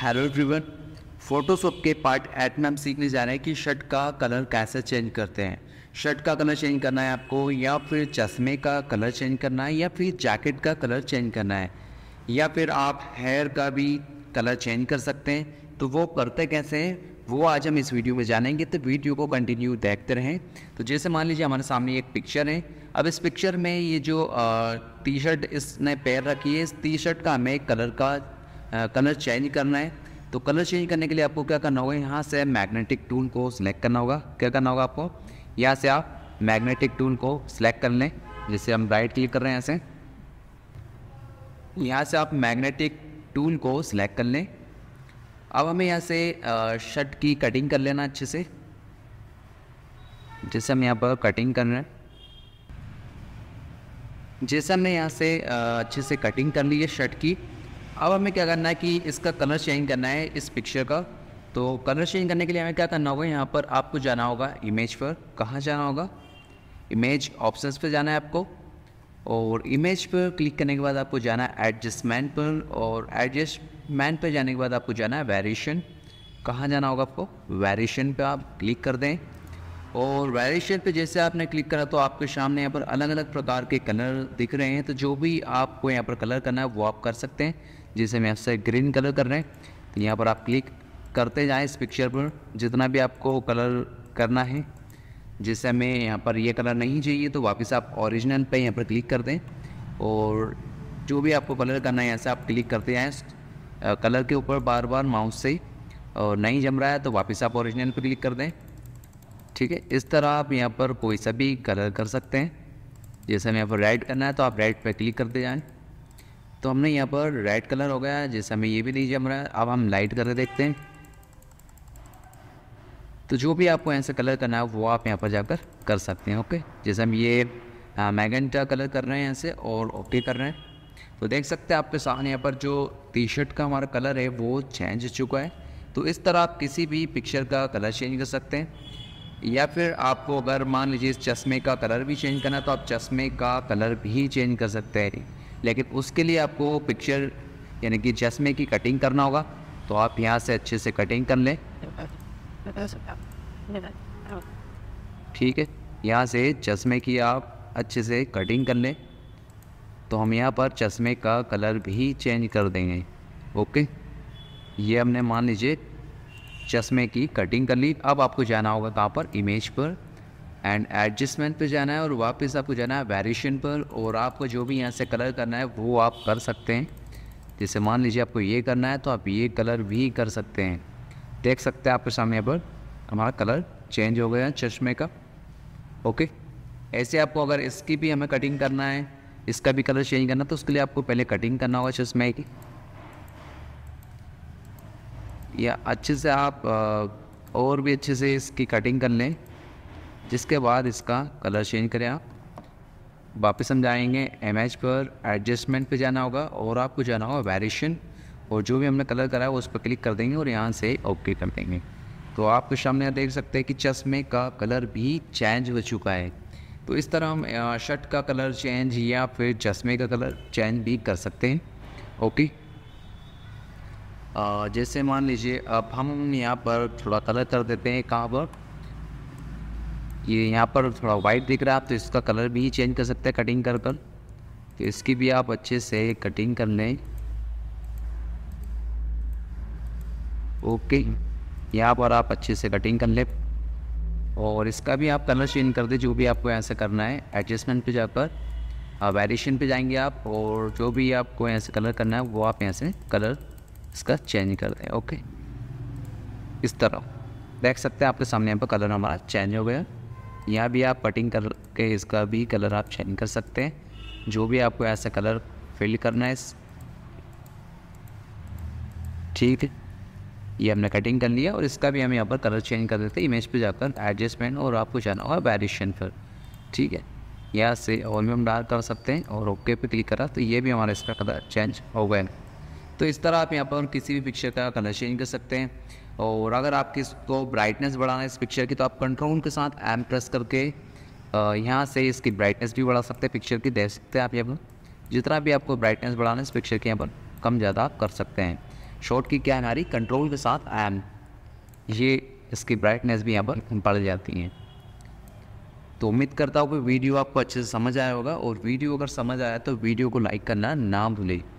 hello everyone Photoshop के part eight में हम सीखने जा रहे हैं कि शर्ट का कलर कैसे चेंज करते हैं शर्ट का कलर चेंज करना है आपको या फिर चश्मे का कलर चेंज करना है या फिर जैकेट का कलर चेंज करना है या फिर आप हेयर का भी कलर चेंज कर सकते हैं तो वो करते कैसे हैं वो आज हम इस वीडियो में जानेंगे तो वीडियो को कंटिन्यू देखते रहें तो जैसे मान लीजिए हमारे सामने एक पिक्चर है अब इस पिक्चर में ये जो टी शर्ट इसने पैर रखी है इस टी शर्ट का हमें कलर का कलर चेंज करना है तो कलर चेंज करने के लिए आपको क्या करना होगा यहाँ से मैग्नेटिक टूल को सिलेक्ट करना होगा क्या करना होगा आपको यहाँ से आप मैग्नेटिक टूल को सिलेक्ट कर लें जैसे हम राइट क्लिक कर रहे हैं यहाँ से यहाँ से आप मैग्नेटिक टूल को सिलेक्ट कर लें अब हमें यहाँ से शर्ट की कटिंग कर लेना अच्छे से जैसे हम यहाँ पर कटिंग कर रहे हैं जैसे हमने यहाँ से अच्छे से कटिंग कर ली है शर्ट की अब हमें क्या करना है कि इसका कलर चेंज करना है इस पिक्चर का तो कलर चेंज करने के लिए हमें क्या करना होगा यहाँ पर आपको जाना होगा इमेज पर कहाँ जाना होगा इमेज ऑप्शंस पर जाना है आपको और इमेज पर क्लिक करने के बाद आपको जाना है एडजस्टमेंट पर और एडजस्टमेंट पर जाने के बाद आपको जाना है वेरिएशन कहाँ जाना होगा आपको वेरिएशन पे आप क्लिक कर दें और वेरिएशन पे जैसे आपने क्लिक करा तो आपके सामने यहाँ पर अलग अलग प्रकार के कलर दिख रहे हैं तो जो भी आपको यहाँ पर कलर करना है वो आप कर सकते हैं जैसे मैं आपसे ग्रीन कलर कर रहे हैं तो यहाँ पर आप क्लिक करते जाएँ इस पिक्चर पर जितना भी आपको कलर करना है जैसे हमें यहाँ पर ये कलर नहीं चाहिए तो वापस आप ओरिजिनल पे यहाँ पर क्लिक कर दें और जो भी आपको कलर करना है यहाँ से आप क्लिक करते जाएँ कलर के ऊपर बार बार माउस से और नहीं जम रहा है तो वापस आप ओरिजिनल पर क्लिक कर दें ठीक है इस तरह आप यहाँ पर कोई सा भी कलर कर सकते हैं जैसे हमें यहाँ पर रेड करना है तो आप रेड पर क्लिक करते जाएँ तो हमने यहाँ पर रेड कलर हो गया जैसे हमें ये भी नहीं जम रहा है अब हम लाइट कलर देखते हैं तो जो भी आपको ऐसे कलर करना है वो आप यहाँ पर जाकर कर सकते हैं ओके जैसे हम ये मैगेंटा हाँ, कलर कर रहे हैं यहाँ से और ओके कर रहे हैं तो देख सकते हैं आपके सामने यहाँ पर जो टी शर्ट का हमारा कलर है वो चेंज हो चुका है तो इस तरह आप किसी भी पिक्चर का कलर चेंज कर सकते हैं या फिर आपको अगर मान लीजिए इस चश्मे का कलर भी चेंज करना है तो आप चश्मे का कलर भी चेंज कर सकते हैं लेकिन उसके लिए आपको पिक्चर यानी कि चश्मे की कटिंग करना होगा तो आप यहाँ से अच्छे से कटिंग कर लें ठीक है यहाँ से चश्मे की आप अच्छे से कटिंग कर लें तो हम यहाँ पर चश्मे का कलर भी चेंज कर देंगे ओके ये हमने मान लीजिए चश्मे की कटिंग कर ली अब आपको जाना होगा कहाँ पर इमेज पर एंड एडजस्टमेंट पे जाना है और वापस आपको जाना है वेरिएशन पर और आपको जो भी यहाँ से कलर करना है वो आप कर सकते हैं जैसे मान लीजिए आपको ये करना है तो आप ये कलर भी कर सकते हैं देख सकते हैं आपके सामने पर हमारा कलर चेंज हो गया चश्मे का ओके ऐसे आपको अगर इसकी भी हमें कटिंग करना है इसका भी कलर चेंज करना तो उसके लिए आपको पहले कटिंग करना होगा चश्मे की या अच्छे से आप और भी अच्छे से इसकी कटिंग कर लें जिसके बाद इसका कलर चेंज करें आप वापस हम जाएंगे एम एच पर एडजस्टमेंट पे जाना होगा और आपको जाना होगा वेरिएशन और जो भी हमने कलर करा है उस पर क्लिक कर देंगे और यहाँ से ओके कर देंगे तो आपके सामने देख सकते हैं कि चश्मे का कलर भी चेंज हो चुका है तो इस तरह हम शर्ट का कलर चेंज या फिर चश्मे का कलर चेंज भी कर सकते हैं ओके जैसे मान लीजिए अब हम यहाँ पर थोड़ा कलर कर देते हैं कहाँ पर ये यहाँ पर थोड़ा वाइट दिख रहा है आप तो इसका कलर भी चेंज कर सकते हैं कटिंग कर कर तो इसकी भी आप अच्छे से कटिंग कर लें ओके यहाँ पर आप अच्छे से कटिंग कर लें और इसका भी आप कलर चेंज कर दें जो भी आपको यहाँ से करना है एडजस्टमेंट पे जाकर वेरिएशन पे जाएंगे आप और जो भी आपको यहाँ से कलर करना है वो आप यहाँ से कलर इसका चेंज कर दें ओके इस तरह देख सकते हैं आपके सामने यहाँ पर कलर हमारा चेंज हो गया यहाँ भी आप कटिंग करके इसका भी कलर आप चेंज कर सकते हैं जो भी आपको ऐसा कलर फिल करना है इस ठीक है ये हमने कटिंग कर लिया और इसका भी हम यहाँ पर कलर चेंज कर देते हैं इमेज पे जाकर एडजस्टमेंट और आपको जाना होगा वेरिएशन पर ठीक है यहाँ से और भी हम डार्क कर सकते हैं और ओके पे क्लिक करा तो ये भी हमारा इसका कलर चेंज हो गया तो इस तरह आप यहाँ पर किसी भी पिक्चर का कलर चेंज कर सकते हैं और अगर आप किसको ब्राइटनेस बढ़ाना है इस पिक्चर की तो आप कंट्रोल के साथ एम प्रेस करके यहाँ से इसकी ब्राइटनेस भी बढ़ा सकते हैं पिक्चर की देख सकते हैं आप यहाँ पर जितना भी आपको ब्राइटनेस बढ़ाना है इस पिक्चर के यहाँ पर कम ज़्यादा आप कर सकते हैं शॉर्ट की क्या हमारी कंट्रोल के साथ एम ये इसकी ब्राइटनेस भी यहाँ पर बढ़ जाती है तो उम्मीद करता हूँ कि वीडियो आपको अच्छे से समझ आया होगा और वीडियो अगर समझ आया तो वीडियो को लाइक करना ना भूलें